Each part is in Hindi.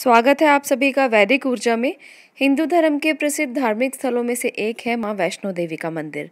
स्वागत है आप सभी का वैदिक ऊर्जा में हिंदू धर्म के प्रसिद्ध धार्मिक स्थलों में से एक है माँ वैष्णो देवी का मंदिर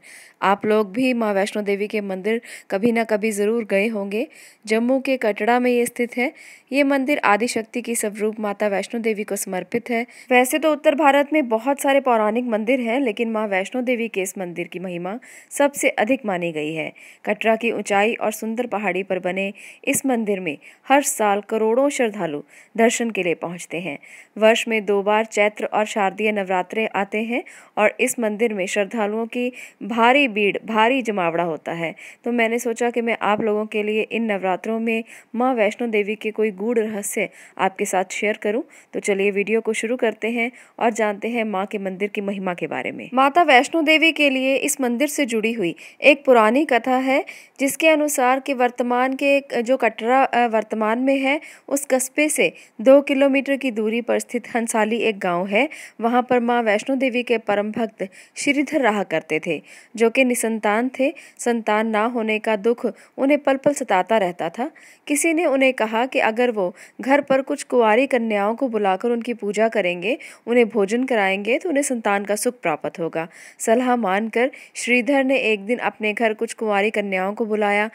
आप लोग भी माँ वैष्णो देवी के मंदिर कभी ना कभी ज़रूर गए होंगे जम्मू के कटड़ा में ये स्थित है ये मंदिर आदिशक्ति की स्वरूप माता वैष्णो देवी को समर्पित है वैसे तो उत्तर भारत में बहुत सारे पौराणिक मंदिर हैं लेकिन माँ वैष्णो देवी के इस मंदिर की महिमा सबसे अधिक मानी गई है कटरा की ऊंचाई और सुंदर पहाड़ी पर बने इस मंदिर में हर साल करोड़ों श्रद्धालु दर्शन के लिए पहुँच पहुंचते हैं वर्ष में दो बार चैत्र और शारदीय नवरात्रे आते हैं और इस मंदिर में श्रद्धालुओं की भारी भीड़ भारी जमावड़ा होता है तो मैंने सोचा कि मैं आप लोगों के लिए इन नवरात्रों में माँ वैष्णो देवी के कोई गूढ़ रहस्य आपके साथ शेयर करूँ तो चलिए वीडियो को शुरू करते हैं और जानते हैं माँ के मंदिर की महिमा के बारे में माता वैष्णो देवी के लिए इस मंदिर से जुड़ी हुई एक पुरानी कथा है जिसके अनुसार कि वर्तमान के जो कटरा वर्तमान में है उस कस्बे से दो किलोमीटर किलोमीटर की दूरी पर स्थित हंसाली एक गांव है वहां पर मां वैष्णो देवी के परम भक्त श्रीधर रहा करते थे जो कि निसंतान थे संतान ना होने का दुख उन्हें पल पल सताता रहता था किसी ने उन्हें कहा कि अगर वो घर पर कुछ कुंवारी कन्याओं को बुलाकर उनकी पूजा करेंगे उन्हें भोजन कराएंगे तो उन्हें संतान का सुख प्राप्त होगा सलाह मानकर श्रीधर ने एक दिन अपने घर कुछ कुंवारी कन्याओं को बुलाया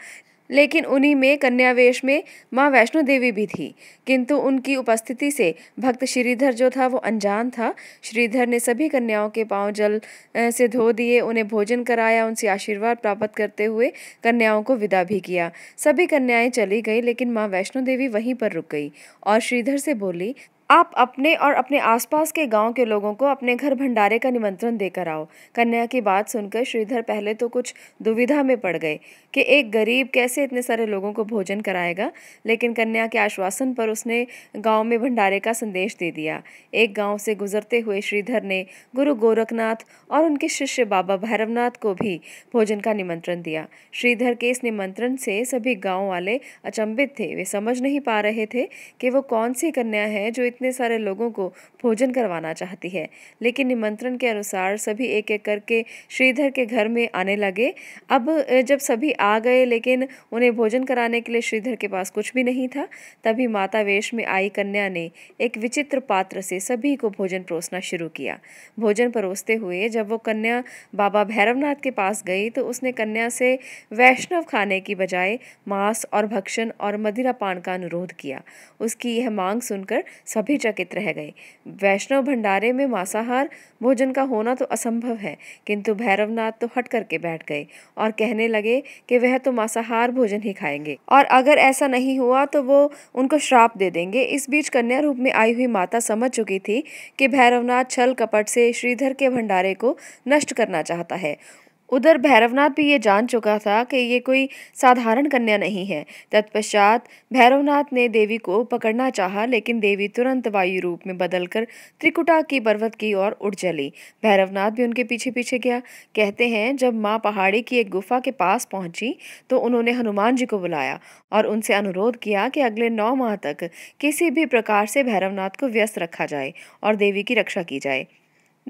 लेकिन उन्हीं में कन्यावेश में माँ वैष्णो देवी भी थी किंतु उनकी उपस्थिति से भक्त श्रीधर जो था वो अनजान था श्रीधर ने सभी कन्याओं के पांव जल से धो दिए उन्हें भोजन कराया उनसे आशीर्वाद प्राप्त करते हुए कन्याओं को विदा भी किया सभी कन्याएं चली गई लेकिन माँ वैष्णो देवी वहीं पर रुक गई और श्रीधर से बोली आप अपने और अपने आसपास के गांव के लोगों को अपने घर भंडारे का निमंत्रण देकर आओ कन्या की बात सुनकर श्रीधर पहले तो कुछ दुविधा में पड़ गए कि एक गरीब कैसे इतने सारे लोगों को भोजन कराएगा लेकिन कन्या के आश्वासन पर उसने गांव में भंडारे का संदेश दे दिया एक गांव से गुजरते हुए श्रीधर ने गुरु गोरखनाथ और उनके शिष्य बाबा भैरवनाथ को भी भोजन का निमंत्रण दिया श्रीधर के इस निमंत्रण से सभी गाँव वाले अचंबित थे वे समझ नहीं पा रहे थे कि वो कौन सी कन्या है जो इतने सारे लोगों को भोजन करवाना चाहती है लेकिन निमंत्रण के अनुसार सभी एक एक करके श्रीधर के घर में आने लगे अब जब सभी आ गए लेकिन उन्हें भोजन कराने के लिए श्रीधर के पास कुछ भी नहीं था तभी माता वेश में आई कन्या ने एक विचित्र पात्र से सभी को भोजन परोसना शुरू किया भोजन परोसते हुए जब वो कन्या बाबा भैरवनाथ के पास गई तो उसने कन्या से वैष्णव खाने की बजाय मांस और भक्षण और मदिरा पान का अनुरोध किया उसकी यह मांग सुनकर सब अभिचकित चकित रह गए वैष्णव भंडारे में मांसाहार भोजन का होना तो असंभव है किंतु भैरवनाथ तो हट करके बैठ गए और कहने लगे कि वह तो मांसाहार भोजन ही खाएंगे और अगर ऐसा नहीं हुआ तो वो उनको श्राप दे देंगे इस बीच कन्या रूप में आई हुई माता समझ चुकी थी कि भैरवनाथ छल कपट से श्रीधर के भंडारे को नष्ट करना चाहता है उधर भैरवनाथ भी ये जान चुका था कि ये कोई साधारण कन्या नहीं है तत्पश्चात भैरवनाथ ने देवी को पकड़ना चाहा लेकिन देवी तुरंत वायु रूप में बदलकर त्रिकुटा की पर्वत की ओर उड़ चली भैरवनाथ भी उनके पीछे पीछे गया कहते हैं जब माँ पहाड़ी की एक गुफा के पास पहुँची तो उन्होंने हनुमान जी को बुलाया और उनसे अनुरोध किया कि अगले नौ माह तक किसी भी प्रकार से भैरवनाथ को व्यस्त रखा जाए और देवी की रक्षा की जाए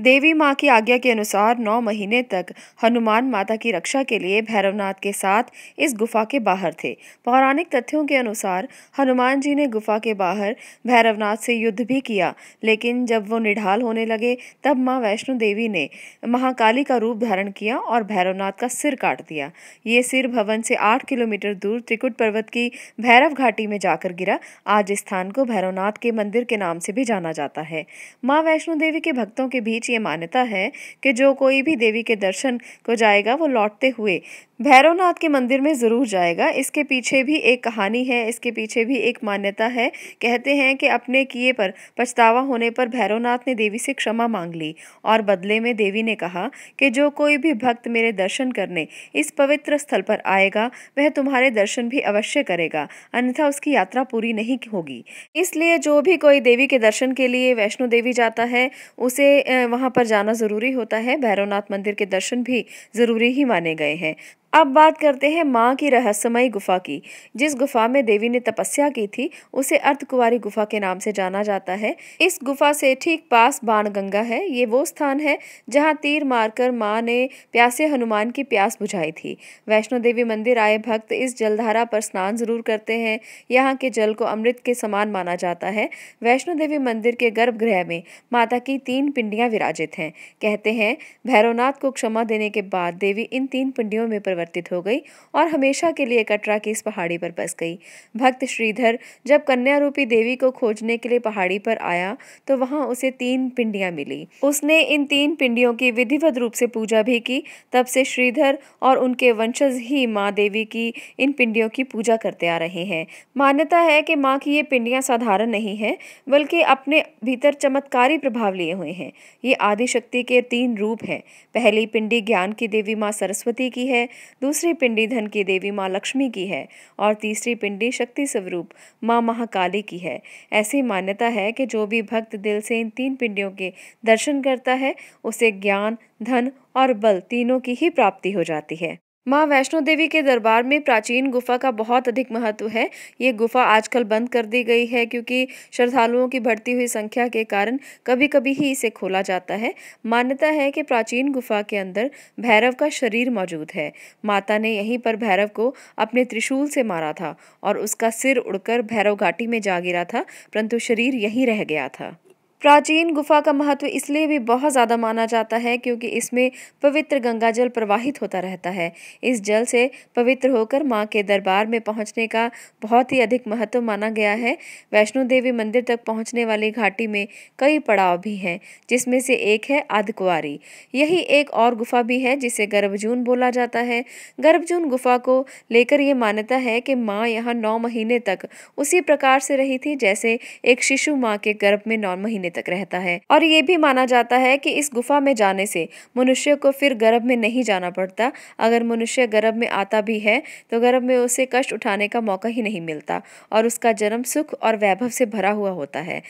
देवी माँ की आज्ञा के अनुसार नौ महीने तक हनुमान माता की रक्षा के लिए भैरवनाथ के साथ इस गुफा के बाहर थे पौराणिक तथ्यों के अनुसार हनुमान जी ने गुफा के बाहर भैरवनाथ से युद्ध भी किया लेकिन जब वो निढाल होने लगे तब माँ वैष्णो देवी ने महाकाली का रूप धारण किया और भैरवनाथ का सिर काट दिया ये सिर भवन से आठ किलोमीटर दूर त्रिकुट पर्वत की भैरव घाटी में जाकर गिरा आज स्थान को भैरवनाथ के मंदिर के नाम से भी जाना जाता है माँ वैष्णो देवी के भक्तों के बीच बीच ये मान्यता है कि जो कोई भी देवी के दर्शन को जाएगा वो लौटते हुए भैरवनाथ के मंदिर में ज़रूर जाएगा इसके पीछे भी एक कहानी है इसके पीछे भी एक मान्यता है कहते हैं कि अपने किए पर पछतावा होने पर भैरवनाथ ने देवी से क्षमा मांग ली और बदले में देवी ने कहा कि जो कोई भी भक्त मेरे दर्शन करने इस पवित्र स्थल पर आएगा वह तुम्हारे दर्शन भी अवश्य करेगा अन्यथा उसकी यात्रा पूरी नहीं होगी इसलिए जो भी कोई देवी के दर्शन के लिए वैष्णो देवी जाता है उसे वहाँ पर जाना ज़रूरी होता है भैरवनाथ मंदिर के दर्शन भी ज़रूरी ही माने गए हैं अब बात करते हैं माँ की रहस्यमयी गुफा की जिस गुफा में देवी ने तपस्या की थी उसे अर्धकुवारी गुफा के नाम से जाना जाता है इस गुफा से ठीक पास बाणगंगा है ये वो स्थान है जहाँ तीर मारकर माँ ने प्यासे हनुमान की प्यास बुझाई थी वैष्णो देवी मंदिर आए भक्त इस जलधारा पर स्नान जरूर करते हैं यहाँ के जल को अमृत के समान माना जाता है वैष्णो देवी मंदिर के गर्भगृह में माता की तीन पिंडियाँ विराजित हैं कहते हैं भैरवनाथ को क्षमा देने के बाद देवी इन तीन पिंडियों में परिवर्तित हो गई और हमेशा के लिए कटरा की इस पहाड़ी पर बस गई भक्त श्रीधर जब कन्या रूपी देवी को खोजने के लिए पहाड़ी पर आया तो वहां उसे तीन पिंडियां मिली उसने इन तीन पिंडियों की विधिवत रूप से पूजा भी की तब से श्रीधर और उनके वंशज ही माँ देवी की इन पिंडियों की पूजा करते आ रहे हैं मान्यता है कि माँ की ये पिंडियाँ साधारण नहीं है बल्कि अपने भीतर चमत्कारी प्रभाव लिए हुए हैं ये आदिशक्ति के तीन रूप हैं पहली पिंडी ज्ञान की देवी माँ सरस्वती की है दूसरी पिंडी धन की देवी माँ लक्ष्मी की है और तीसरी पिंडी शक्ति स्वरूप माँ महाकाली की है ऐसी मान्यता है कि जो भी भक्त दिल से इन तीन पिंडियों के दर्शन करता है उसे ज्ञान धन और बल तीनों की ही प्राप्ति हो जाती है माँ वैष्णो देवी के दरबार में प्राचीन गुफा का बहुत अधिक महत्व है ये गुफा आजकल बंद कर दी गई है क्योंकि श्रद्धालुओं की बढ़ती हुई संख्या के कारण कभी कभी ही इसे खोला जाता है मान्यता है कि प्राचीन गुफा के अंदर भैरव का शरीर मौजूद है माता ने यहीं पर भैरव को अपने त्रिशूल से मारा था और उसका सिर उड़कर भैरव घाटी में जा गिरा था परंतु शरीर यहीं रह गया था प्राचीन गुफा का महत्व इसलिए भी बहुत ज़्यादा माना जाता है क्योंकि इसमें पवित्र गंगा जल प्रवाहित होता रहता है इस जल से पवित्र होकर माँ के दरबार में पहुँचने का बहुत ही अधिक महत्व माना गया है वैष्णो देवी मंदिर तक पहुँचने वाली घाटी में कई पड़ाव भी हैं जिसमें से एक है आधकुआरी यही एक और गुफा भी है जिसे गर्भजून बोला जाता है गर्भजून गुफा को लेकर ये मान्यता है कि माँ यहाँ नौ महीने तक उसी प्रकार से रही थी जैसे एक शिशु माँ के गर्भ में नौ महीने महीने तक रहता है और ये भी माना जाता है कि इस गुफा में जाने से मनुष्य को फिर गर्भ में नहीं जाना पड़ता अगर मनुष्य गर्भ में आता भी है तो गर्भ में उसे कष्ट उठाने का मौका ही नहीं मिलता और उसका जन्म सुख और वैभव से भरा हुआ होता है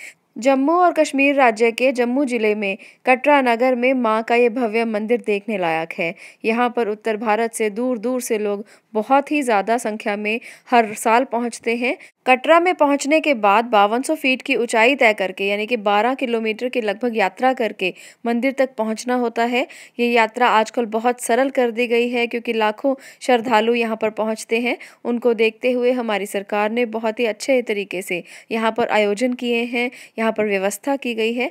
जम्मू और कश्मीर राज्य के जम्मू जिले में कटरा नगर में माँ का ये भव्य मंदिर देखने लायक है यहाँ पर उत्तर भारत से दूर दूर से लोग बहुत ही ज़्यादा संख्या में हर साल पहुँचते हैं कटरा में पहुँचने के बाद बावन फीट की ऊंचाई तय करके यानी कि 12 किलोमीटर की लगभग यात्रा करके मंदिर तक पहुँचना होता है ये यात्रा आजकल बहुत सरल कर दी गई है क्योंकि लाखों श्रद्धालु यहाँ पर पहुँचते हैं उनको देखते हुए हमारी सरकार ने बहुत ही अच्छे तरीके से यहाँ पर आयोजन किए हैं यहाँ यहाँ पर व्यवस्था की गई है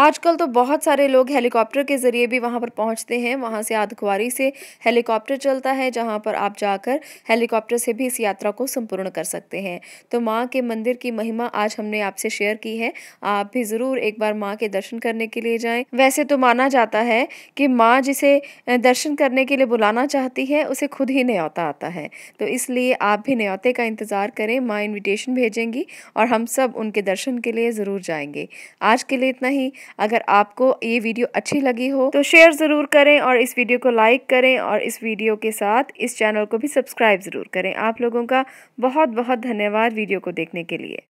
आजकल तो बहुत सारे लोग हेलीकॉप्टर के ज़रिए भी वहाँ पर पहुँचते हैं वहाँ से आधकुआरी से हेलीकॉप्टर चलता है जहाँ पर आप जाकर हेलीकॉप्टर से भी इस यात्रा को संपूर्ण कर सकते हैं तो माँ के मंदिर की महिमा आज हमने आपसे शेयर की है आप भी ज़रूर एक बार माँ के दर्शन करने के लिए जाएं वैसे तो माना जाता है कि माँ जिसे दर्शन करने के लिए बुलाना चाहती है उसे खुद ही न्यौता आता है तो इसलिए आप भी न्यौते का इंतज़ार करें माँ इन्विटेशन भेजेंगी और हम सब उनके दर्शन के लिए ज़रूर जाएंगे आज के लिए इतना ही अगर आपको ये वीडियो अच्छी लगी हो तो शेयर ज़रूर करें और इस वीडियो को लाइक करें और इस वीडियो के साथ इस चैनल को भी सब्सक्राइब ज़रूर करें आप लोगों का बहुत बहुत धन्यवाद वीडियो को देखने के लिए